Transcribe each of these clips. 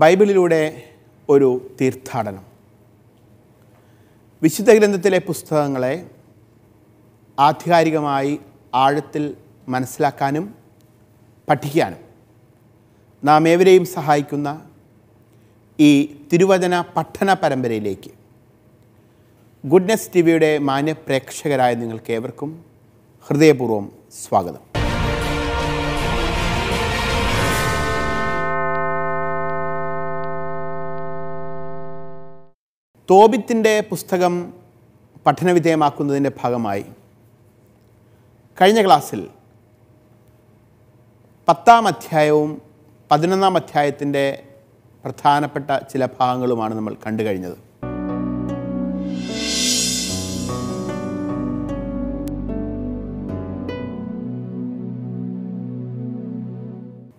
ബൈബിളിലൂടെ ഒരു തീർത്ഥാടനം വിശുദ്ധ ഗ്രന്ഥത്തിലെ പുസ്തകങ്ങളെ ആധികാരികമായി ആഴത്തിൽ മനസ്സിലാക്കാനും പഠിക്കാനും നാം ഏവരെയും സഹായിക്കുന്ന ഈ തിരുവചന പഠന പരമ്പരയിലേക്ക് ഗുഡ്നെസ് ടി വിയുടെ മാന്യപ്രേക്ഷകരായ നിങ്ങൾക്ക് ഏവർക്കും ഹൃദയപൂർവ്വം സ്വാഗതം തോബിത്തിൻ്റെ പുസ്തകം പഠനവിധേയമാക്കുന്നതിൻ്റെ ഭാഗമായി കഴിഞ്ഞ ക്ലാസ്സിൽ പത്താം അധ്യായവും പതിനൊന്നാം അധ്യായത്തിൻ്റെ പ്രധാനപ്പെട്ട ചില ഭാഗങ്ങളുമാണ് നമ്മൾ കണ്ടു കഴിഞ്ഞത്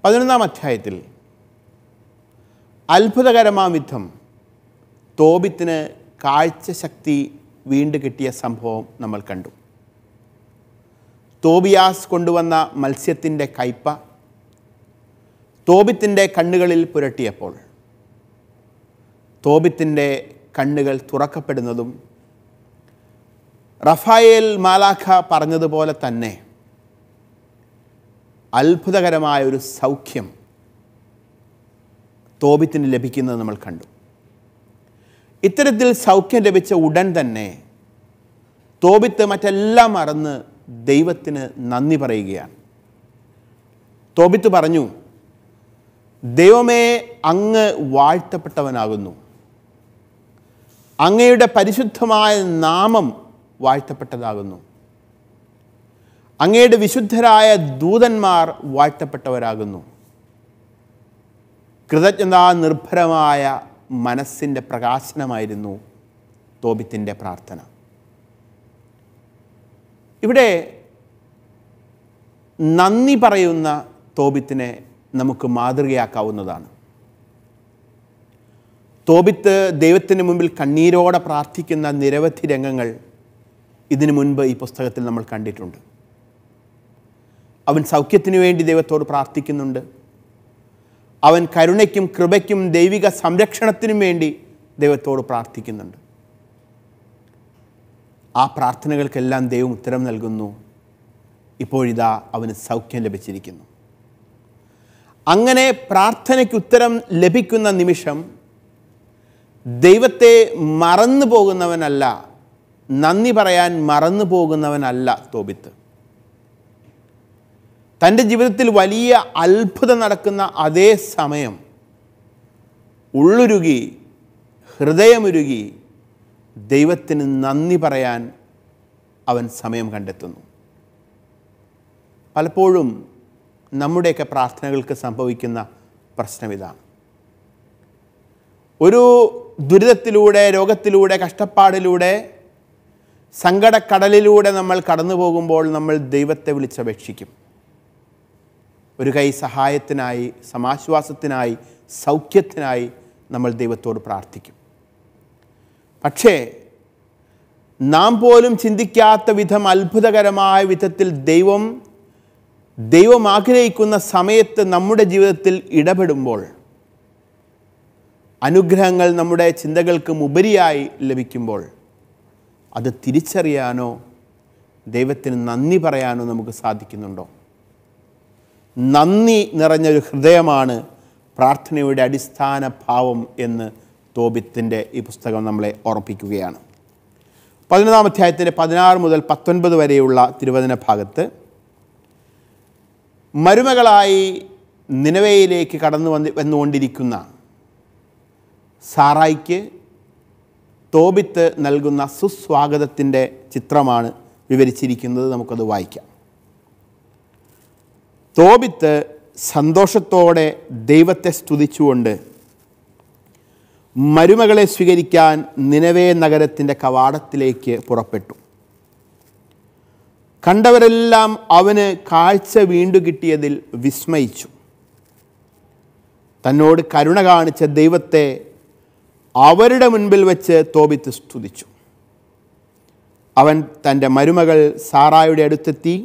പതിനൊന്നാം അധ്യായത്തിൽ അത്ഭുതകരമാം വിധം തോബിത്തിന് കാഴ്ചശക്തി വീണ്ടു കിട്ടിയ സംഭവം നമ്മൾ കണ്ടു തോബിയാസ് കൊണ്ടുവന്ന മത്സ്യത്തിൻ്റെ കയ്പ തോബിത്തിൻ്റെ കണ്ണുകളിൽ പുരട്ടിയപ്പോൾ തോബിത്തിൻ്റെ കണ്ണുകൾ തുറക്കപ്പെടുന്നതും റഫായേൽ മാലാഖ പറഞ്ഞതുപോലെ തന്നെ അത്ഭുതകരമായ ഒരു സൗഖ്യം തോബിത്തിന് ലഭിക്കുന്നത് നമ്മൾ കണ്ടു ഇത്തരത്തിൽ സൗഖ്യം ലഭിച്ച ഉടൻ തന്നെ തോബിത്ത് മറ്റെല്ലാം മറന്ന് ദൈവത്തിന് നന്ദി പറയുകയാണ് തോബിത്ത് പറഞ്ഞു ദൈവമേ അങ്ങ് വാഴ്ത്തപ്പെട്ടവനാകുന്നു അങ്ങയുടെ പരിശുദ്ധമായ നാമം വാഴ്ത്തപ്പെട്ടതാകുന്നു അങ്ങയുടെ വിശുദ്ധരായ ദൂതന്മാർ വാഴ്ത്തപ്പെട്ടവരാകുന്നു കൃതജ്ഞതാ നിർഭരമായ മനസ്സിൻ്റെ പ്രകാശനമായിരുന്നു തോബിത്തിൻ്റെ പ്രാർത്ഥന ഇവിടെ നന്ദി പറയുന്ന തോബിത്തിനെ നമുക്ക് മാതൃകയാക്കാവുന്നതാണ് തോബിത്ത് ദൈവത്തിന് മുമ്പിൽ കണ്ണീരോടെ പ്രാർത്ഥിക്കുന്ന നിരവധി രംഗങ്ങൾ ഇതിനു മുൻപ് ഈ പുസ്തകത്തിൽ നമ്മൾ കണ്ടിട്ടുണ്ട് അവൻ സൗഖ്യത്തിനു വേണ്ടി ദൈവത്തോട് പ്രാർത്ഥിക്കുന്നുണ്ട് അവൻ കരുണയ്ക്കും കൃപയ്ക്കും ദൈവിക സംരക്ഷണത്തിനും വേണ്ടി ദൈവത്തോട് പ്രാർത്ഥിക്കുന്നുണ്ട് ആ പ്രാർത്ഥനകൾക്കെല്ലാം ദൈവം ഉത്തരം നൽകുന്നു ഇപ്പോഴിതാ അവന് സൗഖ്യം ലഭിച്ചിരിക്കുന്നു അങ്ങനെ പ്രാർത്ഥനയ്ക്ക് ഉത്തരം ലഭിക്കുന്ന നിമിഷം ദൈവത്തെ മറന്നു പോകുന്നവനല്ല നന്ദി പറയാൻ മറന്നു പോകുന്നവനല്ല തോബിത്ത് തൻ്റെ ജീവിതത്തിൽ വലിയ അത്ഭുതം നടക്കുന്ന അതേ സമയം ഉള്ളുരുകി ഹൃദയമുരുകി ദൈവത്തിന് നന്ദി പറയാൻ അവൻ സമയം കണ്ടെത്തുന്നു പലപ്പോഴും നമ്മുടെയൊക്കെ പ്രാർത്ഥനകൾക്ക് സംഭവിക്കുന്ന പ്രശ്നമിതാണ് ഒരു ദുരിതത്തിലൂടെ രോഗത്തിലൂടെ കഷ്ടപ്പാടിലൂടെ സങ്കടക്കടലിലൂടെ നമ്മൾ കടന്നു പോകുമ്പോൾ നമ്മൾ ദൈവത്തെ വിളിച്ചപേക്ഷിക്കും ഒരു കൈ സഹായത്തിനായി സമാശ്വാസത്തിനായി സൗഖ്യത്തിനായി നമ്മൾ ദൈവത്തോട് പ്രാർത്ഥിക്കും പക്ഷേ നാം പോലും ചിന്തിക്കാത്ത വിധം അത്ഭുതകരമായ വിധത്തിൽ ദൈവം ദൈവം ആഗ്രഹിക്കുന്ന സമയത്ത് നമ്മുടെ ജീവിതത്തിൽ ഇടപെടുമ്പോൾ അനുഗ്രഹങ്ങൾ നമ്മുടെ ചിന്തകൾക്കും ഉപരിയായി ലഭിക്കുമ്പോൾ അത് തിരിച്ചറിയാനോ ദൈവത്തിന് നന്ദി പറയാനോ നമുക്ക് സാധിക്കുന്നുണ്ടോ നന്ദി നിറഞ്ഞൊരു ഹൃദയമാണ് പ്രാർത്ഥനയുടെ അടിസ്ഥാന ഭാവം എന്ന് തോബിത്തിൻ്റെ ഈ പുസ്തകം നമ്മളെ ഓർപ്പിക്കുകയാണ് പതിനൊന്നാം അധ്യായത്തിൻ്റെ പതിനാറ് മുതൽ പത്തൊൻപത് വരെയുള്ള തിരുവചന ഭാഗത്ത് മരുമകളായി നിലവയിലേക്ക് കടന്നു വന്ന് വന്നുകൊണ്ടിരിക്കുന്ന സാറായിക്ക് തോബിത്ത് നൽകുന്ന സുസ്വാഗതത്തിൻ്റെ ചിത്രമാണ് വിവരിച്ചിരിക്കുന്നത് നമുക്കത് വായിക്കാം തോബിത്ത് സന്തോഷത്തോടെ ദൈവത്തെ സ്തുതിച്ചുകൊണ്ട് മരുമകളെ സ്വീകരിക്കാൻ നിലവേ നഗരത്തിൻ്റെ കവാടത്തിലേക്ക് പുറപ്പെട്ടു കണ്ടവരെല്ലാം അവന് കാഴ്ച വീണ്ടു കിട്ടിയതിൽ വിസ്മയിച്ചു തന്നോട് കരുണ കാണിച്ച ദൈവത്തെ അവരുടെ മുൻപിൽ വെച്ച് തോപിത്ത് സ്തുതിച്ചു അവൻ തൻ്റെ മരുമകൾ സാറായുടെ അടുത്തെത്തി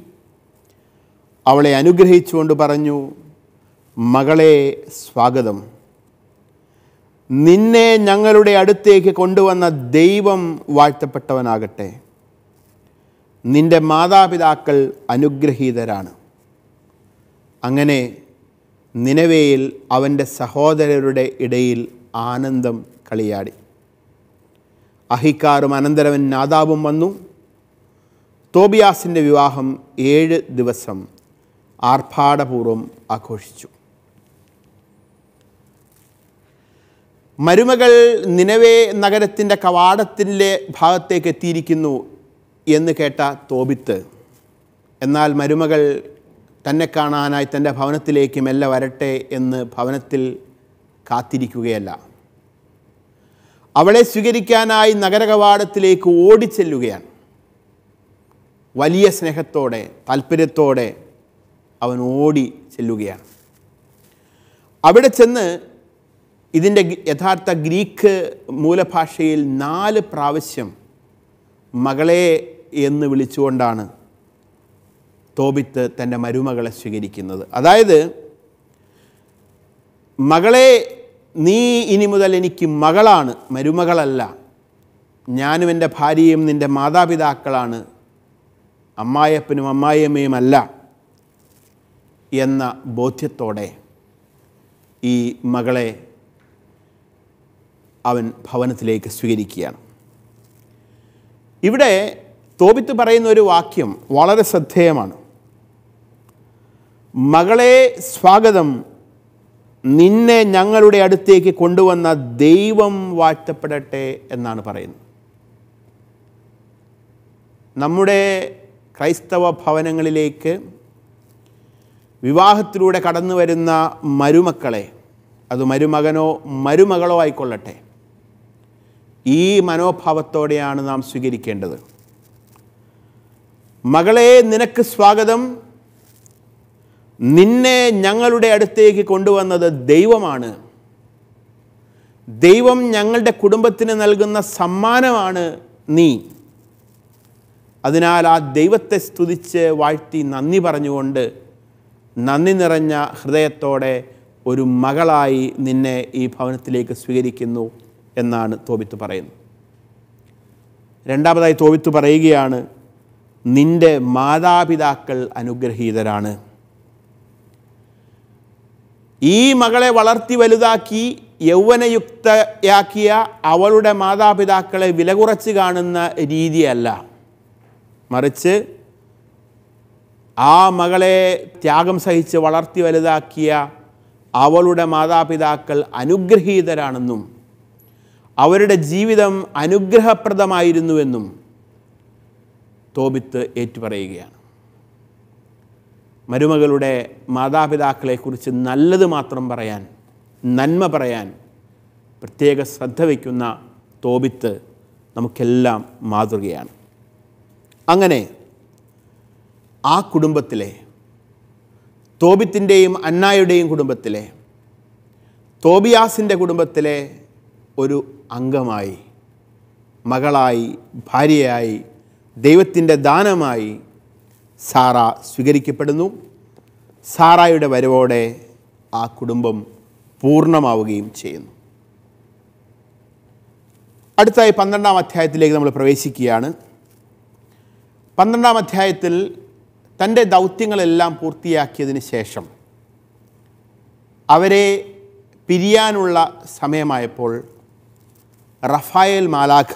അവളെ അനുഗ്രഹിച്ചുകൊണ്ട് പറഞ്ഞു മകളെ സ്വാഗതം നിന്നെ ഞങ്ങളുടെ അടുത്തേക്ക് കൊണ്ടുവന്ന ദൈവം വാഴ്ത്തപ്പെട്ടവനാകട്ടെ നിന്റെ മാതാപിതാക്കൾ അനുഗ്രഹീതരാണ് അങ്ങനെ നിലവേയിൽ അവൻ്റെ സഹോദരരുടെ ഇടയിൽ ആനന്ദം കളിയാടി അഹിക്കാറും അനന്തരവൻ നാദാവും വന്നു തോബിയാസിൻ്റെ വിവാഹം ഏഴ് ദിവസം ആർഭാടപൂർവ്വം ആഘോഷിച്ചു മരുമകൾ നിലവേ നഗരത്തിൻ്റെ കവാടത്തിൻ്റെ ഭാഗത്തേക്ക് എത്തിയിരിക്കുന്നു എന്ന് കേട്ട തോബിത്ത് എന്നാൽ മരുമകൾ തന്നെ കാണാനായി തൻ്റെ ഭവനത്തിലേക്ക് മെല്ലെ വരട്ടെ എന്ന് ഭവനത്തിൽ കാത്തിരിക്കുകയല്ല അവളെ സ്വീകരിക്കാനായി നഗരകവാടത്തിലേക്ക് ഓടിച്ചെല്ലുകയാണ് വലിയ സ്നേഹത്തോടെ താല്പര്യത്തോടെ അവൻ ഓടി ചെല്ലുകയാണ് അവിടെ ചെന്ന് ഇതിൻ്റെ യഥാർത്ഥ ഗ്രീക്ക് മൂലഭാഷയിൽ നാല് പ്രാവശ്യം മകളെ എന്ന് വിളിച്ചുകൊണ്ടാണ് തോബിത്ത് തൻ്റെ മരുമകളെ സ്വീകരിക്കുന്നത് അതായത് മകളെ നീ ഇനി മുതൽ എനിക്ക് മകളാണ് മരുമകളല്ല ഞാനും എൻ്റെ ഭാര്യയും നിൻ്റെ മാതാപിതാക്കളാണ് അമ്മായപ്പനും അമ്മായിയമ്മയും അല്ല എന്ന ബോധ്യത്തോടെ ഈ മകളെ അവൻ ഭവനത്തിലേക്ക് സ്വീകരിക്കുകയാണ് ഇവിടെ തോപിത്ത് പറയുന്ന ഒരു വാക്യം വളരെ ശ്രദ്ധേയമാണ് മകളെ സ്വാഗതം നിന്നെ ഞങ്ങളുടെ അടുത്തേക്ക് കൊണ്ടുവന്ന ദൈവം വാഴ്ത്തപ്പെടട്ടെ എന്നാണ് പറയുന്നത് നമ്മുടെ ക്രൈസ്തവ ഭവനങ്ങളിലേക്ക് വിവാഹത്തിലൂടെ കടന്നു വരുന്ന മരുമക്കളെ അത് മരുമകനോ മരുമകളോ ആയിക്കൊള്ളട്ടെ ഈ മനോഭാവത്തോടെയാണ് നാം സ്വീകരിക്കേണ്ടത് മകളെ നിനക്ക് സ്വാഗതം നിന്നെ ഞങ്ങളുടെ അടുത്തേക്ക് കൊണ്ടുവന്നത് ദൈവമാണ് ദൈവം ഞങ്ങളുടെ കുടുംബത്തിന് നൽകുന്ന സമ്മാനമാണ് നീ അതിനാൽ ആ ദൈവത്തെ സ്തുതിച്ച് വാഴ്ത്തി നന്ദി പറഞ്ഞുകൊണ്ട് നന്ദി നിറഞ്ഞ ഹൃദയത്തോടെ ഒരു മകളായി നിന്നെ ഈ ഭവനത്തിലേക്ക് സ്വീകരിക്കുന്നു എന്നാണ് തോബിത്ത് പറയുന്നത് രണ്ടാമതായി തോബിത്ത് പറയുകയാണ് നിൻ്റെ മാതാപിതാക്കൾ അനുഗ്രഹീതരാണ് ഈ മകളെ വളർത്തി വലുതാക്കി യൗവനയുക്തയാക്കിയ അവളുടെ മാതാപിതാക്കളെ വില കുറച്ച് കാണുന്ന രീതിയല്ല മറിച്ച് ആ മകളെ ത്യാഗം സഹിച്ച് വളർത്തി വലുതാക്കിയ അവളുടെ മാതാപിതാക്കൾ അനുഗ്രഹീതരാണെന്നും അവരുടെ ജീവിതം അനുഗ്രഹപ്രദമായിരുന്നുവെന്നും തോബിത്ത് ഏറ്റുപറയുകയാണ് മരുമകളുടെ മാതാപിതാക്കളെക്കുറിച്ച് നല്ലത് മാത്രം പറയാൻ നന്മ പറയാൻ പ്രത്യേക ശ്രദ്ധ വയ്ക്കുന്ന തോബിത്ത് നമുക്കെല്ലാം മാതൃകയാണ് അങ്ങനെ ആ കുടുംബത്തിലെ തോബിത്തിൻ്റെയും അന്നായുടെയും കുടുംബത്തിലെ തോബിയാസിൻ്റെ കുടുംബത്തിലെ ഒരു അംഗമായി മകളായി ഭാര്യയായി ദൈവത്തിൻ്റെ ദാനമായി സാറ സ്വീകരിക്കപ്പെടുന്നു സാറായുടെ വരവോടെ ആ കുടുംബം പൂർണ്ണമാവുകയും ചെയ്യുന്നു അടുത്തായി പന്ത്രണ്ടാം അധ്യായത്തിലേക്ക് നമ്മൾ പ്രവേശിക്കുകയാണ് പന്ത്രണ്ടാം അധ്യായത്തിൽ തൻ്റെ ദൗത്യങ്ങളെല്ലാം പൂർത്തിയാക്കിയതിന് ശേഷം അവരെ പിരിയാനുള്ള സമയമായപ്പോൾ റഫായേൽ മാലാഖ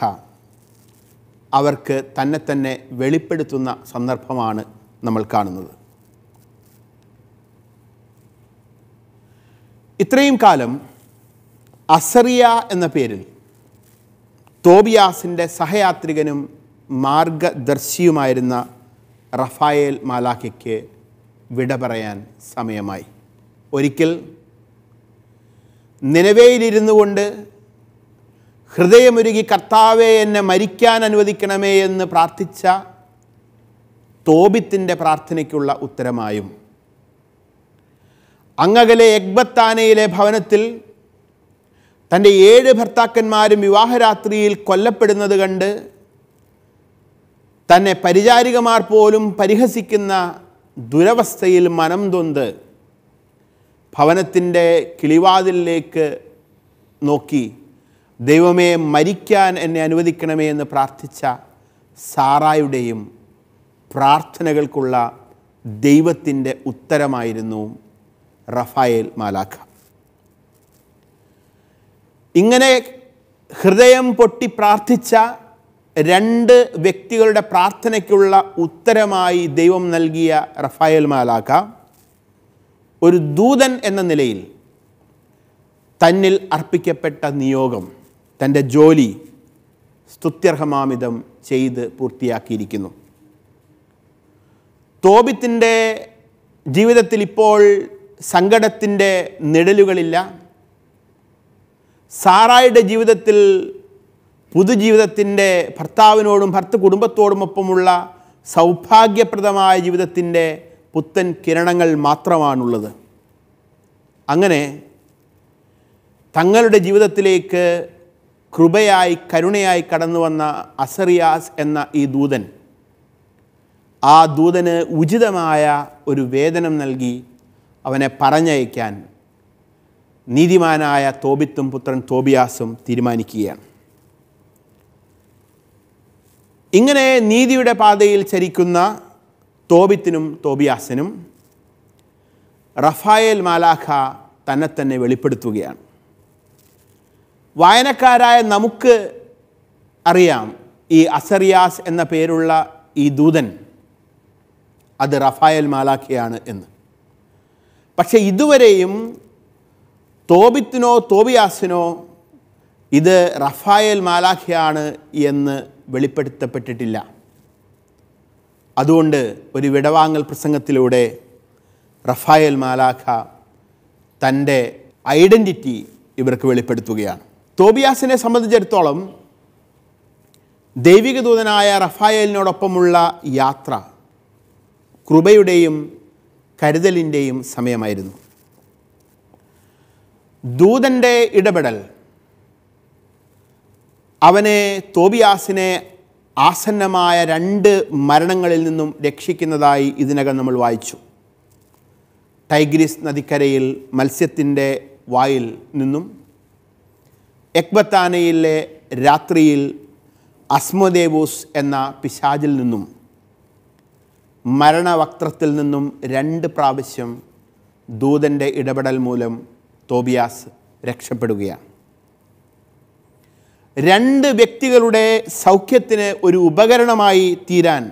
അവർക്ക് തന്നെ തന്നെ വെളിപ്പെടുത്തുന്ന സന്ദർഭമാണ് നമ്മൾ കാണുന്നത് ഇത്രയും കാലം അസറിയ എന്ന പേരിൽ തോബിയാസിൻ്റെ സഹയാത്രികനും മാർഗദർശിയുമായിരുന്ന റഫായേൽ മാലാഖയ്ക്ക് വിട പറയാൻ സമയമായി ഒരിക്കൽ നിലവേയിലിരുന്നു കൊണ്ട് ഹൃദയമൊരുകി കർത്താവെ എന്നെ മരിക്കാൻ അനുവദിക്കണമേ എന്ന് പ്രാർത്ഥിച്ച തോബിത്തിൻ്റെ പ്രാർത്ഥനയ്ക്കുള്ള ഉത്തരമായും അങ്ങകലെ എക്ബത്താനയിലെ ഭവനത്തിൽ തൻ്റെ ഏഴ് ഭർത്താക്കന്മാരും വിവാഹരാത്രിയിൽ കൊല്ലപ്പെടുന്നത് കണ്ട് തന്നെ പരിചാരികമാർ പോലും പരിഹസിക്കുന്ന ദുരവസ്ഥയിൽ മനം തൊന്ത് ഭവനത്തിൻ്റെ കിളിവാതിലേക്ക് നോക്കി ദൈവമേ മരിക്കാൻ എന്നെ അനുവദിക്കണമേ എന്ന് പ്രാർത്ഥിച്ച സാറായുടെയും പ്രാർത്ഥനകൾക്കുള്ള ദൈവത്തിൻ്റെ ഉത്തരമായിരുന്നു റഫായേൽ മാലാഖ ഇങ്ങനെ ഹൃദയം പൊട്ടി പ്രാർത്ഥിച്ച രണ്ട് വ്യക്തികളുടെ പ്രാർത്ഥനയ്ക്കുള്ള ഉത്തരമായി ദൈവം നൽകിയ റഫായൽ മാലാക്ക ഒരു ദൂതൻ എന്ന നിലയിൽ തന്നിൽ അർപ്പിക്കപ്പെട്ട നിയോഗം തൻ്റെ ജോലി സ്തുത്യർഹമാമിതം ചെയ്ത് പൂർത്തിയാക്കിയിരിക്കുന്നു തോബിത്തിൻ്റെ ജീവിതത്തിൽ ഇപ്പോൾ സങ്കടത്തിൻ്റെ നിഴലുകളില്ല സാറായുടെ ജീവിതത്തിൽ പുതുജീവിതത്തിൻ്റെ ഭർത്താവിനോടും ഭർത്ത കുടുംബത്തോടുമൊപ്പമുള്ള സൗഭാഗ്യപ്രദമായ ജീവിതത്തിൻ്റെ പുത്തൻ കിരണങ്ങൾ മാത്രമാണുള്ളത് അങ്ങനെ തങ്ങളുടെ ജീവിതത്തിലേക്ക് കൃപയായി കരുണയായി കടന്നു വന്ന അസറിയാസ് എന്ന ഈ ദൂതൻ ആ ദൂതന് ഉചിതമായ ഒരു വേതനം നൽകി അവനെ പറഞ്ഞയക്കാൻ നീതിമാനായ തോബിത്തും പുത്രൻ തോബിയാസും തീരുമാനിക്കുകയാണ് ഇങ്ങനെ നീതിയുടെ പാതയിൽ ചരിക്കുന്ന തോബിത്തിനും തോബിയാസിനും റഫായേൽ മാലാഖ തന്നെ തന്നെ വെളിപ്പെടുത്തുകയാണ് വായനക്കാരായ നമുക്ക് അറിയാം ഈ അസറിയാസ് എന്ന പേരുള്ള ഈ ദൂതൻ അത് റഫായൽ മാലാഖയാണ് എന്ന് പക്ഷെ ഇതുവരെയും തോബിത്തിനോ തോബിയാസിനോ ഇത് റഫായൽ മാലാഖയാണ് എന്ന് വെളിപ്പെടുത്തപ്പെട്ടിട്ടില്ല അതുകൊണ്ട് ഒരു വിടവാങ്ങൽ പ്രസംഗത്തിലൂടെ റഫായൽ മാലാഖ തൻ്റെ ഐഡൻറ്റിറ്റി ഇവർക്ക് വെളിപ്പെടുത്തുകയാണ് തോബിയാസിനെ സംബന്ധിച്ചിടത്തോളം ദൈവിക ദൂതനായ റഫായലിനോടൊപ്പമുള്ള യാത്ര കൃപയുടെയും കരുതലിൻ്റെയും സമയമായിരുന്നു ദൂതൻ്റെ ഇടപെടൽ അവനെ തോബിയാസിനെ ആസന്നമായ രണ്ട് മരണങ്ങളിൽ നിന്നും രക്ഷിക്കുന്നതായി ഇതിനകം നമ്മൾ വായിച്ചു ടൈഗ്രിസ് നദിക്കരയിൽ മത്സ്യത്തിൻ്റെ വായിൽ നിന്നും എക്ബത്താനയിലെ രാത്രിയിൽ അസ്മദേവോസ് എന്ന പിശാചിൽ നിന്നും മരണവക്ത്രത്തിൽ നിന്നും രണ്ട് പ്രാവശ്യം ദൂതൻ്റെ ഇടപെടൽ മൂലം തോബിയാസ് രക്ഷപ്പെടുകയാണ് രണ്ട് വ്യക്തികളുടെ സൗഖ്യത്തിന് ഒരു ഉപകരണമായി തീരാൻ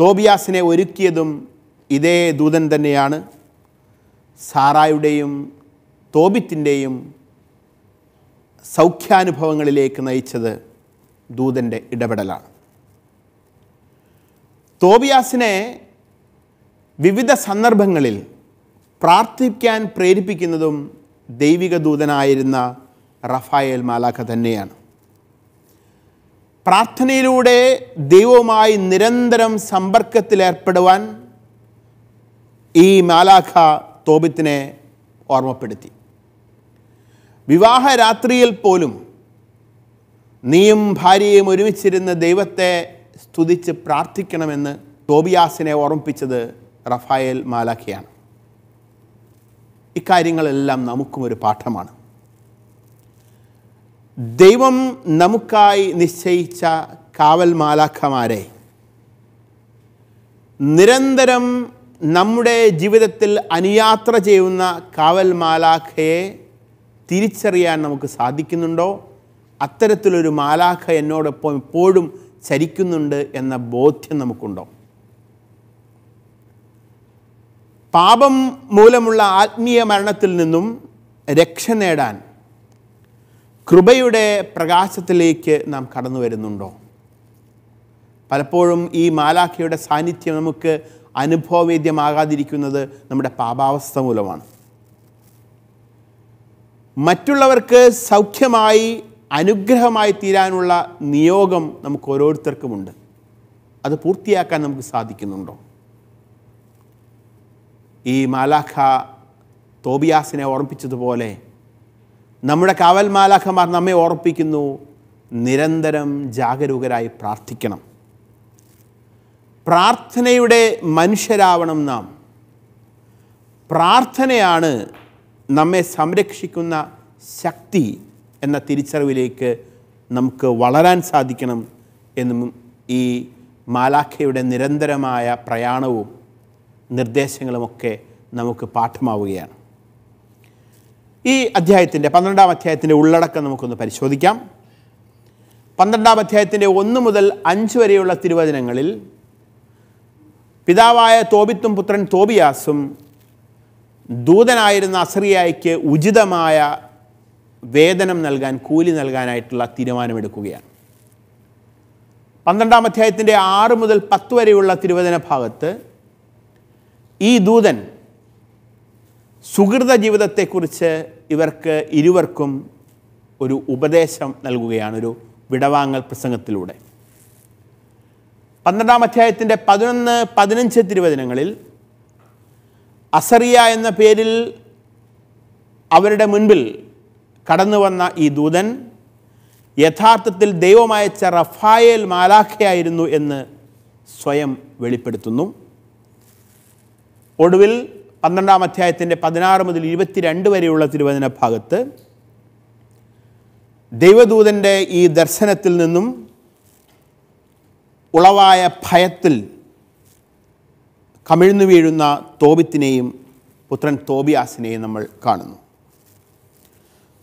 തോബിയാസിനെ ഒരുക്കിയതും ഇതേ ദൂതൻ തന്നെയാണ് സാറായുടെയും തോബിത്തിൻ്റെയും സൗഖ്യാനുഭവങ്ങളിലേക്ക് നയിച്ചത് ദൂതൻ്റെ ഇടപെടലാണ് തോബിയാസിനെ വിവിധ സന്ദർഭങ്ങളിൽ പ്രാർത്ഥിക്കാൻ പ്രേരിപ്പിക്കുന്നതും ദൈവിക ദൂതനായിരുന്ന റഫായേൽ മാലാഖ തന്നെയാണ് പ്രാർത്ഥനയിലൂടെ ദൈവവുമായി നിരന്തരം സമ്പർക്കത്തിലേർപ്പെടുവാൻ ഈ മാലാഖ തോബിത്തിനെ ഓർമ്മപ്പെടുത്തി വിവാഹ രാത്രിയിൽ പോലും നീയും ഭാര്യയും ഒരുമിച്ചിരുന്ന് ദൈവത്തെ സ്തുതിച്ച് പ്രാർത്ഥിക്കണമെന്ന് തോബിയാസിനെ ഓർമ്മിപ്പിച്ചത് റഫായേൽ മാലാഖയാണ് ഇക്കാര്യങ്ങളെല്ലാം നമുക്കും ഒരു പാഠമാണ് ദൈവം നമുക്കായി നിശ്ചയിച്ച കാവൽ മാലാഖമാരെ നിരന്തരം നമ്മുടെ ജീവിതത്തിൽ അനുയാത്ര ചെയ്യുന്ന കാവൽ മാലാഖയെ തിരിച്ചറിയാൻ നമുക്ക് സാധിക്കുന്നുണ്ടോ അത്തരത്തിലൊരു മാലാഖ എന്നോടൊപ്പം എപ്പോഴും ചരിക്കുന്നുണ്ട് എന്ന ബോധ്യം നമുക്കുണ്ടോ പാപം മൂലമുള്ള ആത്മീയ മരണത്തിൽ നിന്നും രക്ഷ നേടാൻ കൃപയുടെ പ്രകാശത്തിലേക്ക് നാം കടന്നു വരുന്നുണ്ടോ പലപ്പോഴും ഈ മാലാഖയുടെ സാന്നിധ്യം നമുക്ക് അനുഭവവേദ്യമാകാതിരിക്കുന്നത് നമ്മുടെ പാപാവസ്ഥ മൂലമാണ് മറ്റുള്ളവർക്ക് സൗഖ്യമായി അനുഗ്രഹമായി തീരാനുള്ള നിയോഗം നമുക്ക് ഓരോരുത്തർക്കുമുണ്ട് അത് പൂർത്തിയാക്കാൻ നമുക്ക് സാധിക്കുന്നുണ്ടോ ഈ മാലാഖ തോബിയാസിനെ ഓർമ്മിപ്പിച്ചതുപോലെ നമ്മുടെ കാവൽ മാലാഖമാർ നമ്മെ ഓർപ്പിക്കുന്നു നിരന്തരം ജാഗരൂകരായി പ്രാർത്ഥിക്കണം പ്രാർത്ഥനയുടെ മനുഷ്യരാവണം നാം പ്രാർത്ഥനയാണ് നമ്മെ സംരക്ഷിക്കുന്ന ശക്തി എന്ന തിരിച്ചറിവിലേക്ക് നമുക്ക് വളരാൻ സാധിക്കണം എന്നും ഈ മാലാഖയുടെ നിരന്തരമായ പ്രയാണവും നിർദ്ദേശങ്ങളുമൊക്കെ നമുക്ക് പാഠമാവുകയാണ് ഈ അധ്യായത്തിൻ്റെ പന്ത്രണ്ടാം അധ്യായത്തിൻ്റെ ഉള്ളടക്കം നമുക്കൊന്ന് പരിശോധിക്കാം പന്ത്രണ്ടാം അധ്യായത്തിൻ്റെ ഒന്ന് മുതൽ അഞ്ച് വരെയുള്ള തിരുവചനങ്ങളിൽ പിതാവായ തോബിത്തും പുത്രൻ തോബിയാസും ദൂതനായിരുന്ന അസറിയായിക്ക് ഉചിതമായ വേതനം നൽകാൻ കൂലി നൽകാനായിട്ടുള്ള തീരുമാനമെടുക്കുകയാണ് പന്ത്രണ്ടാം അധ്യായത്തിൻ്റെ ആറ് മുതൽ പത്ത് വരെയുള്ള തിരുവചന ഭാഗത്ത് ഈ ദൂതൻ സുഹൃത ജീവിതത്തെക്കുറിച്ച് ഇവർക്ക് ഇരുവർക്കും ഒരു ഉപദേശം നൽകുകയാണ് ഒരു വിടവാങ്ങൽ പ്രസംഗത്തിലൂടെ പന്ത്രണ്ടാം അധ്യായത്തിൻ്റെ പതിനൊന്ന് പതിനഞ്ച് തിരുവചനങ്ങളിൽ അസറിയ എന്ന പേരിൽ അവരുടെ മുൻപിൽ കടന്നു വന്ന ഈ ദൂതൻ യഥാർത്ഥത്തിൽ ദൈവമയച്ച റഫായേൽ മാലാഖയായിരുന്നു എന്ന് സ്വയം വെളിപ്പെടുത്തുന്നു ഒടുവിൽ പന്ത്രണ്ടാം അധ്യായത്തിൻ്റെ പതിനാറ് മുതൽ ഇരുപത്തിരണ്ട് വരെയുള്ള തിരുവചന ഭാഗത്ത് ദൈവദൂതൻ്റെ ഈ ദർശനത്തിൽ നിന്നും ഉളവായ ഭയത്തിൽ കമിഴ്ന്നു വീഴുന്ന തോബിത്തിനെയും പുത്രൻ തോബിയാസിനെയും നമ്മൾ കാണുന്നു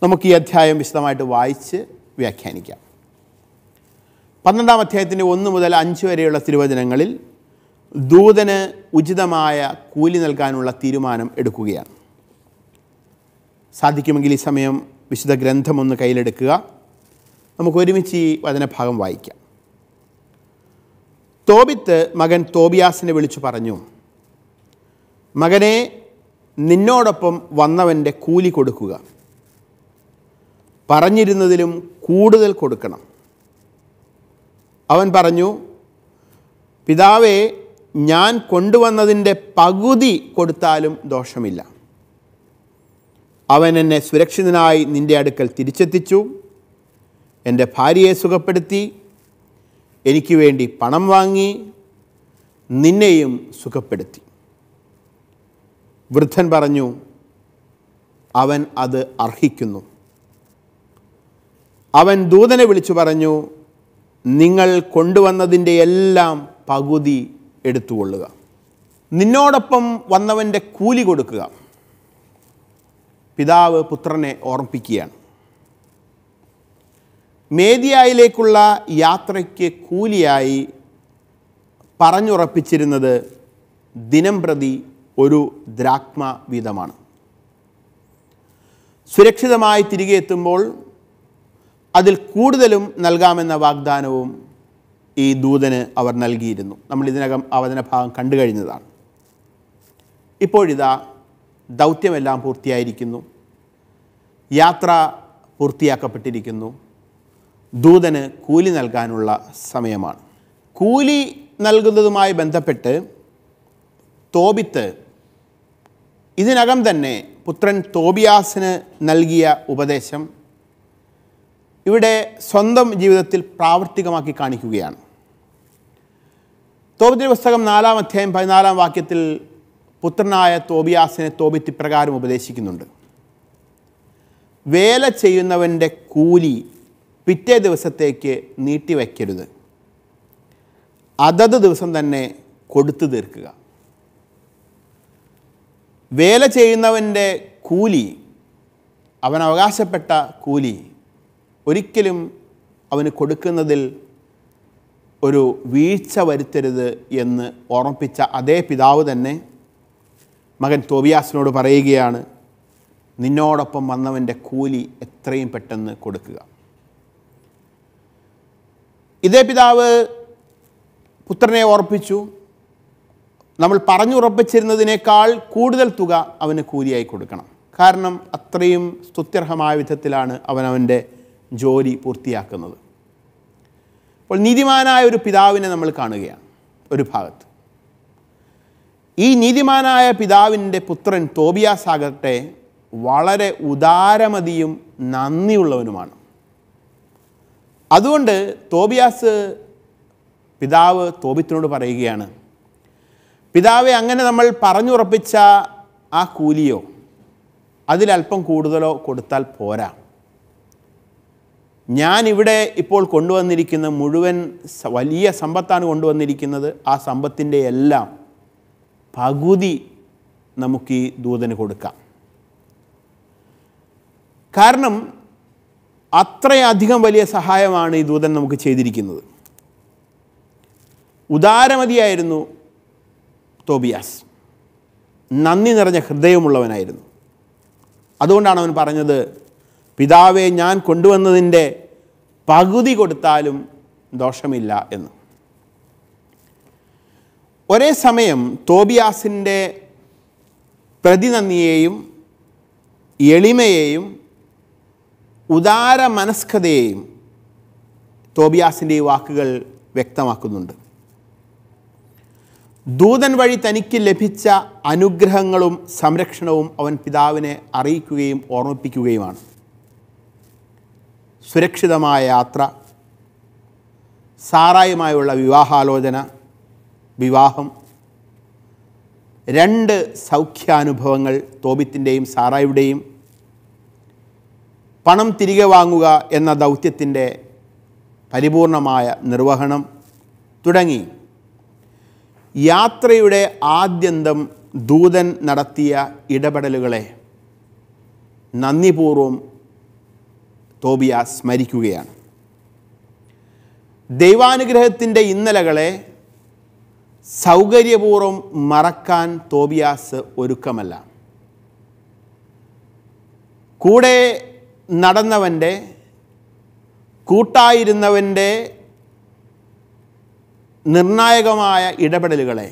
നമുക്ക് ഈ അധ്യായം വിശദമായിട്ട് വായിച്ച് വ്യാഖ്യാനിക്കാം പന്ത്രണ്ടാം അധ്യായത്തിൻ്റെ ഒന്ന് മുതൽ അഞ്ച് വരെയുള്ള തിരുവചനങ്ങളിൽ ദൂതന് ഉചിതമായ കൂലി നൽകാനുള്ള തീരുമാനം എടുക്കുകയാണ് സാധിക്കുമെങ്കിൽ ഈ സമയം വിശുദ്ധ ഗ്രന്ഥം ഒന്ന് കയ്യിലെടുക്കുക നമുക്ക് ഒരുമിച്ച് ഈ വചനഭാഗം വായിക്കാം തോബിത്ത് മകൻ തോബിയാസിനെ വിളിച്ചു പറഞ്ഞു മകനെ നിന്നോടൊപ്പം വന്നവൻ്റെ കൂലി കൊടുക്കുക പറഞ്ഞിരുന്നതിലും കൂടുതൽ കൊടുക്കണം അവൻ പറഞ്ഞു പിതാവേ ഞാൻ കൊണ്ടുവന്നതിൻ്റെ പകുതി കൊടുത്താലും ദോഷമില്ല അവൻ എന്നെ സുരക്ഷിതനായി നിൻ്റെ അടുക്കൽ തിരിച്ചെത്തിച്ചു എൻ്റെ ഭാര്യയെ സുഖപ്പെടുത്തി എനിക്ക് വേണ്ടി പണം വാങ്ങി നിന്നെയും സുഖപ്പെടുത്തി വൃദ്ധൻ പറഞ്ഞു അവൻ അത് അർഹിക്കുന്നു അവൻ ദൂതനെ വിളിച്ചു പറഞ്ഞു നിങ്ങൾ കൊണ്ടുവന്നതിൻ്റെ എല്ലാം പകുതി എടുത്തുകൊള്ളുക നിന്നോടൊപ്പം വന്നവൻ്റെ കൂലി കൊടുക്കുക പിതാവ് പുത്രനെ ഓർമ്മിപ്പിക്കുകയാണ് മേദിയായിലേക്കുള്ള യാത്രയ്ക്ക് കൂലിയായി പറഞ്ഞുറപ്പിച്ചിരുന്നത് ദിനം പ്രതി ഒരു ദ്രാക്മ വീതമാണ് സുരക്ഷിതമായി തിരികെ എത്തുമ്പോൾ അതിൽ കൂടുതലും നൽകാമെന്ന വാഗ്ദാനവും ഈ ദൂതന് അവർ നൽകിയിരുന്നു നമ്മൾ ഇതിനകം അവതന ഭാഗം കണ്ടു കഴിഞ്ഞതാണ് ഇപ്പോഴിതാ ദൗത്യമെല്ലാം പൂർത്തിയായിരിക്കുന്നു യാത്ര പൂർത്തിയാക്കപ്പെട്ടിരിക്കുന്നു ദൂതന് കൂലി നൽകാനുള്ള സമയമാണ് കൂലി നൽകുന്നതുമായി ബന്ധപ്പെട്ട് തോബിത്ത് ഇതിനകം തന്നെ പുത്രൻ തോബിയാസിന് നൽകിയ ഉപദേശം ഇവിടെ സ്വന്തം ജീവിതത്തിൽ പ്രാവർത്തികമാക്കി കാണിക്കുകയാണ് തോബിത്തിൻ്റെ പുസ്തകം നാലാം അധ്യായം പതിനാലാം വാക്യത്തിൽ പുത്രനായ തോബിയാസിനെ തോബിത്തി പ്രകാരം ഉപദേശിക്കുന്നുണ്ട് വേല ചെയ്യുന്നവൻ്റെ കൂലി പിറ്റേ ദിവസത്തേക്ക് നീട്ടിവയ്ക്കരുത് അതത് ദിവസം തന്നെ കൊടുത്തു തീർക്കുക വേല ചെയ്യുന്നവൻ്റെ കൂലി അവൻ അവകാശപ്പെട്ട കൂലി ഒരിക്കലും അവന് കൊടുക്കുന്നതിൽ ഒരു വീഴ്ച വരുത്തരുത് എന്ന് ഓർമ്മിപ്പിച്ച അതേ പിതാവ് തന്നെ മകൻ തോബിയാസിനോട് പറയുകയാണ് നിന്നോടൊപ്പം വന്നവൻ്റെ കൂലി എത്രയും പെട്ടെന്ന് കൊടുക്കുക ഇതേ പിതാവ് പുത്രനെ ഓർപ്പിച്ചു നമ്മൾ പറഞ്ഞുറപ്പിച്ചിരുന്നതിനേക്കാൾ കൂടുതൽ തുക അവന് കൂലിയായി കൊടുക്കണം കാരണം അത്രയും സ്തുത്യർഹമായ വിധത്തിലാണ് അവൻ ജോലി പൂർത്തിയാക്കുന്നത് അപ്പോൾ നീതിമാനായ ഒരു പിതാവിനെ നമ്മൾ കാണുകയാണ് ഒരു ഭാഗത്ത് ഈ നീതിമാനായ പിതാവിൻ്റെ പുത്രൻ തോബിയാസ് ആകട്ടെ വളരെ ഉദാരമതിയും നന്ദിയുള്ളവനുമാണ് അതുകൊണ്ട് തോബിയാസ് പിതാവ് തോബിത്തിനോട് പറയുകയാണ് പിതാവെ അങ്ങനെ നമ്മൾ പറഞ്ഞുറപ്പിച്ച ആ കൂലിയോ അതിലല്പം കൂടുതലോ കൊടുത്താൽ പോരാ ഞാനിവിടെ ഇപ്പോൾ കൊണ്ടുവന്നിരിക്കുന്ന മുഴുവൻ വലിയ സമ്പത്താണ് കൊണ്ടുവന്നിരിക്കുന്നത് ആ സമ്പത്തിൻ്റെ എല്ലാം പകുതി നമുക്ക് ഈ ദൂതന് കൊടുക്കാം കാരണം അത്രയധികം വലിയ സഹായമാണ് ഈ ദൂതൻ നമുക്ക് ചെയ്തിരിക്കുന്നത് ഉദാരമതിയായിരുന്നു തോബിയാസ് നന്ദി നിറഞ്ഞ ഹൃദയമുള്ളവനായിരുന്നു അതുകൊണ്ടാണ് അവൻ പറഞ്ഞത് പിതാവെ ഞാൻ കൊണ്ടുവന്നതിൻ്റെ പകുതി കൊടുത്താലും ദോഷമില്ല എന്ന് ഒരേ സമയം തോബിയാസിൻ്റെ പ്രതിനന്ദിയെയും എളിമയെയും ഉദാര മനസ്കതയെയും തോബിയാസിൻ്റെ ഈ വാക്കുകൾ വ്യക്തമാക്കുന്നുണ്ട് ദൂതൻ വഴി തനിക്ക് ലഭിച്ച അനുഗ്രഹങ്ങളും സംരക്ഷണവും അവൻ പിതാവിനെ അറിയിക്കുകയും ഓർമ്മിപ്പിക്കുകയുമാണ് സുരക്ഷിതമായ യാത്ര സാറായുമായുള്ള വിവാഹാലോചന വിവാഹം രണ്ട് സൗഖ്യാനുഭവങ്ങൾ തോബിത്തിൻ്റെയും സാറായുടെയും പണം തിരികെ വാങ്ങുക എന്ന ദൗത്യത്തിൻ്റെ പരിപൂർണമായ നിർവഹണം തുടങ്ങി യാത്രയുടെ ആദ്യന്തം ദൂതൻ നടത്തിയ ഇടപെടലുകളെ നന്ദിപൂർവ്വം തോബിയ സ്മരിക്കുകയാണ് ദൈവാനുഗ്രഹത്തിൻ്റെ ഇന്നലകളെ സൗകര്യപൂർവ്വം മറക്കാൻ തോബിയാസ് ഒരുക്കമല്ല കൂടെ നടന്നവൻ്റെ കൂട്ടായിരുന്നവൻ്റെ നിർണായകമായ ഇടപെടലുകളെ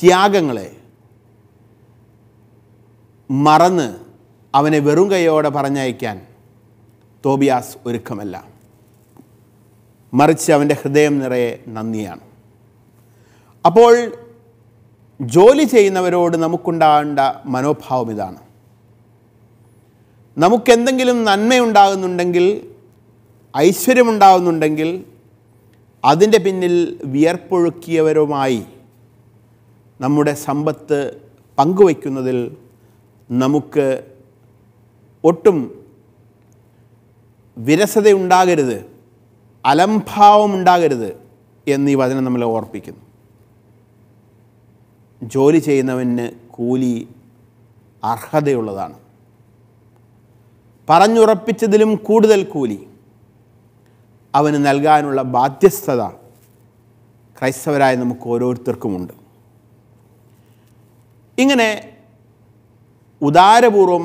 ത്യാഗങ്ങളെ മറന്ന് അവനെ വെറും കൈയോടെ പറഞ്ഞയക്കാൻ തോബിയാസ് ഒരുക്കമല്ല മറിച്ച് അവൻ്റെ ഹൃദയം നിറയെ നന്ദിയാണ് അപ്പോൾ ജോലി ചെയ്യുന്നവരോട് നമുക്കുണ്ടാകേണ്ട മനോഭാവം ഇതാണ് നമുക്കെന്തെങ്കിലും നന്മയുണ്ടാകുന്നുണ്ടെങ്കിൽ ഐശ്വര്യമുണ്ടാകുന്നുണ്ടെങ്കിൽ അതിൻ്റെ പിന്നിൽ വിയർപ്പൊഴുക്കിയവരുമായി നമ്മുടെ സമ്പത്ത് പങ്കുവയ്ക്കുന്നതിൽ നമുക്ക് ഒട്ടും വിരസതയുണ്ടാകരുത് അലംഭാവം ഉണ്ടാകരുത് എന്ന് ഈ വചനം നമ്മളെ ഓർപ്പിക്കുന്നു ജോലി ചെയ്യുന്നവന് കൂലി അർഹതയുള്ളതാണ് പറഞ്ഞുറപ്പിച്ചതിലും കൂടുതൽ കൂലി അവന് നൽകാനുള്ള ബാധ്യസ്ഥത ക്രൈസ്തവരായ നമുക്ക് ഓരോരുത്തർക്കുമുണ്ട് ഇങ്ങനെ ഉദാരപൂർവം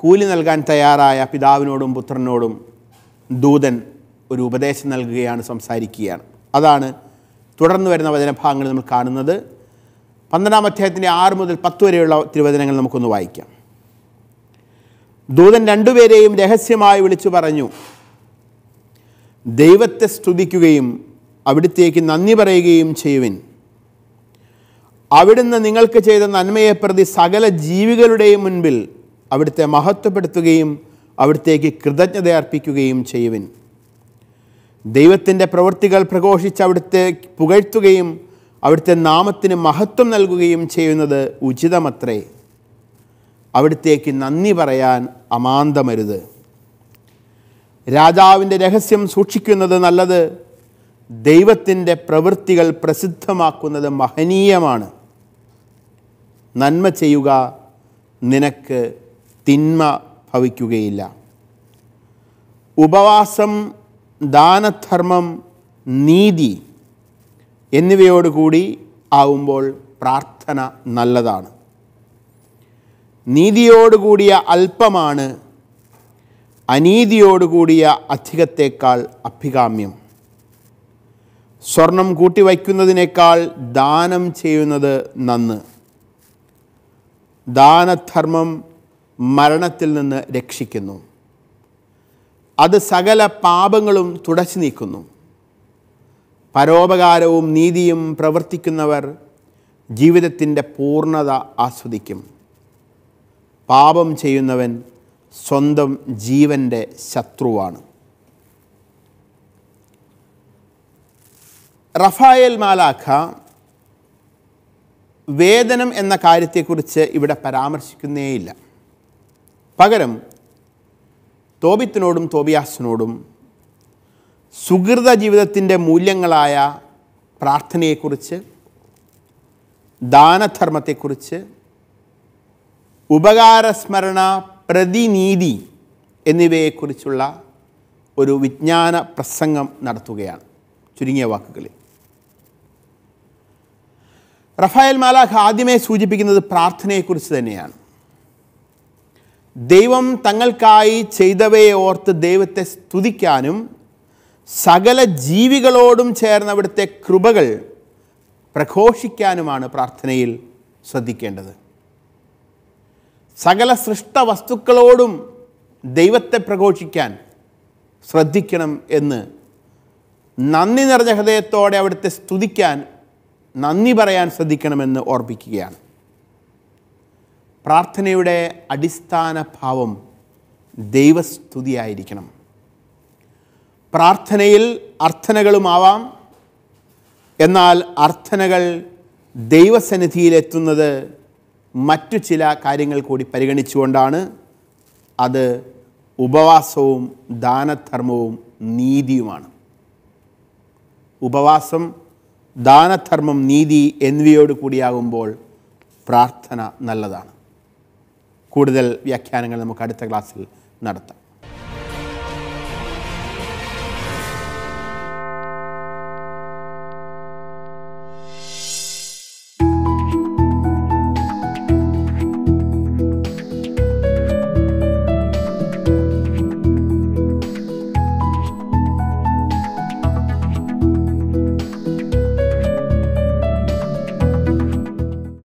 കൂലി നൽകാൻ തയ്യാറായ പിതാവിനോടും പുത്രനോടും ദൂതൻ ഒരു ഉപദേശം നൽകുകയാണ് സംസാരിക്കുകയാണ് അതാണ് തുടർന്ന് വരുന്ന വചനഭാഗങ്ങൾ നമ്മൾ കാണുന്നത് പന്ത്രണ്ടാം അധ്യായത്തിൻ്റെ ആറ് മുതൽ പത്ത് വരെയുള്ള തിരുവചനങ്ങൾ നമുക്കൊന്ന് വായിക്കാം ദൂതൻ രണ്ടുപേരെയും രഹസ്യമായി വിളിച്ചു പറഞ്ഞു ദൈവത്തെ സ്തുതിക്കുകയും അവിടുത്തേക്ക് നന്ദി പറയുകയും ചെയ്യുവിൻ അവിടുന്ന് നിങ്ങൾക്ക് ചെയ്ത നന്മയെ പ്രതി സകല ജീവികളുടെയും മുൻപിൽ അവിടുത്തെ മഹത്വപ്പെടുത്തുകയും അവിടത്തേക്ക് കൃതജ്ഞത അർപ്പിക്കുകയും ചെയ്യുവിൻ ദൈവത്തിൻ്റെ പ്രവൃത്തികൾ പ്രഘോഷിച്ച് അവിടുത്തെ പുകഴ്ത്തുകയും അവിടുത്തെ നാമത്തിന് മഹത്വം നൽകുകയും ചെയ്യുന്നത് ഉചിതമത്രേ അവിടത്തേക്ക് നന്ദി പറയാൻ അമാന്തമരുത് രാജാവിൻ്റെ രഹസ്യം സൂക്ഷിക്കുന്നത് നല്ലത് ദൈവത്തിൻ്റെ പ്രവൃത്തികൾ പ്രസിദ്ധമാക്കുന്നത് മഹനീയമാണ് നന്മ ചെയ്യുക നിനക്ക് തിന്മ ഭവിക്കുകയില്ല ഉപവാസം ദാനധർമ്മം നീതി എന്നിവയോടുകൂടി ആവുമ്പോൾ പ്രാർത്ഥന നല്ലതാണ് നീതിയോടുകൂടിയ അല്പമാണ് അനീതിയോടുകൂടിയ അധികത്തേക്കാൾ അഭികാമ്യം സ്വർണം കൂട്ടിവയ്ക്കുന്നതിനേക്കാൾ ദാനം ചെയ്യുന്നത് നന്ന് ദാനധർമ്മം മരണത്തിൽ നിന്ന് രക്ഷിക്കുന്നു അത് സകല പാപങ്ങളും തുടച്ചു നീക്കുന്നു പരോപകാരവും നീതിയും പ്രവർത്തിക്കുന്നവർ ജീവിതത്തിൻ്റെ പൂർണ്ണത ആസ്വദിക്കും പാപം ചെയ്യുന്നവൻ സ്വന്തം ജീവൻ്റെ ശത്രുവാണ് റഫായേൽ മാലാഖ വേദനം എന്ന കാര്യത്തെക്കുറിച്ച് ഇവിടെ പരാമർശിക്കുന്നേയില്ല പകരം തോബിത്തിനോടും തോബിയാസിനോടും സുഹൃത ജീവിതത്തിൻ്റെ മൂല്യങ്ങളായ പ്രാർത്ഥനയെക്കുറിച്ച് ദാനധർമ്മത്തെക്കുറിച്ച് ഉപകാരസ്മരണ പ്രതിനീതി എന്നിവയെക്കുറിച്ചുള്ള ഒരു വിജ്ഞാന പ്രസംഗം നടത്തുകയാണ് ചുരുങ്ങിയ വാക്കുകളിൽ റഫായൽ മാലാഖ് ആദ്യമേ സൂചിപ്പിക്കുന്നത് പ്രാർത്ഥനയെക്കുറിച്ച് തന്നെയാണ് ദൈവം തങ്ങൾക്കായി ചെയ്തവയെ ഓർത്ത് ദൈവത്തെ സ്തുതിക്കാനും സകല ജീവികളോടും ചേർന്ന അവിടുത്തെ കൃപകൾ പ്രഘോഷിക്കാനുമാണ് പ്രാർത്ഥനയിൽ ശ്രദ്ധിക്കേണ്ടത് സകല സൃഷ്ട വസ്തുക്കളോടും ദൈവത്തെ പ്രഘോഷിക്കാൻ ശ്രദ്ധിക്കണം എന്ന് നന്ദി നിറഞ്ഞ ഹൃദയത്തോടെ അവിടുത്തെ സ്തുതിക്കാൻ നന്ദി പറയാൻ ശ്രദ്ധിക്കണമെന്ന് ഓർപ്പിക്കുകയാണ് പ്രാർത്ഥനയുടെ അടിസ്ഥാന ഭാവം ദൈവസ്തുതിയായിരിക്കണം പ്രാർത്ഥനയിൽ അർത്ഥനകളുമാവാം എന്നാൽ അർത്ഥനകൾ ദൈവസന്നിധിയിലെത്തുന്നത് മറ്റു ചില കാര്യങ്ങൾ കൂടി പരിഗണിച്ചുകൊണ്ടാണ് അത് ഉപവാസവും ദാനധർമ്മവും നീതിയുമാണ് ഉപവാസം ദാനധർമ്മം നീതി എന്നിവയോട് കൂടിയാകുമ്പോൾ പ്രാർത്ഥന നല്ലതാണ് കൂടുതൽ വ്യാഖ്യാനങ്ങൾ നമുക്ക് അടുത്ത ക്ലാസ്സിൽ നടത്താം